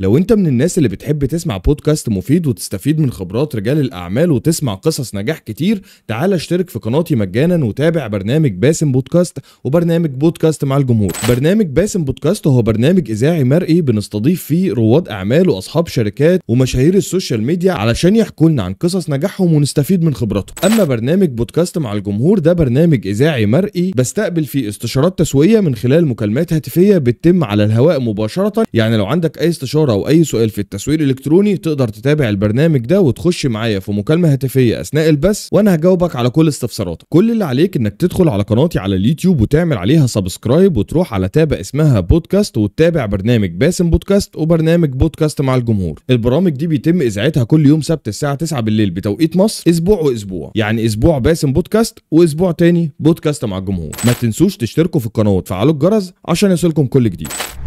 لو انت من الناس اللي بتحب تسمع بودكاست مفيد وتستفيد من خبرات رجال الاعمال وتسمع قصص نجاح كتير تعال اشترك في قناتي مجانا وتابع برنامج باسم بودكاست وبرنامج بودكاست مع الجمهور برنامج باسم بودكاست هو برنامج اذاعي مرئي بنستضيف فيه رواد اعمال واصحاب شركات ومشاهير السوشيال ميديا علشان يحكوا لنا عن قصص نجاحهم ونستفيد من خبراتهم اما برنامج بودكاست مع الجمهور ده برنامج اذاعي مرئي بستقبل فيه استشارات تسويقيه من خلال مكالمات هاتفيه بتتم على الهواء مباشره يعني لو عندك اي استشاره استفسار او اي سؤال في التسويق الالكتروني تقدر تتابع البرنامج ده وتخش معايا في مكالمه هاتفيه اثناء البث وانا هجاوبك على كل استفساراتك كل اللي عليك انك تدخل على قناتي على اليوتيوب وتعمل عليها سبسكرايب وتروح على تابع اسمها بودكاست وتتابع برنامج باسم بودكاست وبرنامج بودكاست مع الجمهور البرامج دي بيتم اذاعتها كل يوم سبت الساعه 9 بالليل بتوقيت مصر اسبوع واسبوع يعني اسبوع باسم بودكاست واسبوع تاني بودكاست مع الجمهور ما تنسوش تشتركوا في القناه وتفعلوا الجرس عشان يوصلكم كل جديد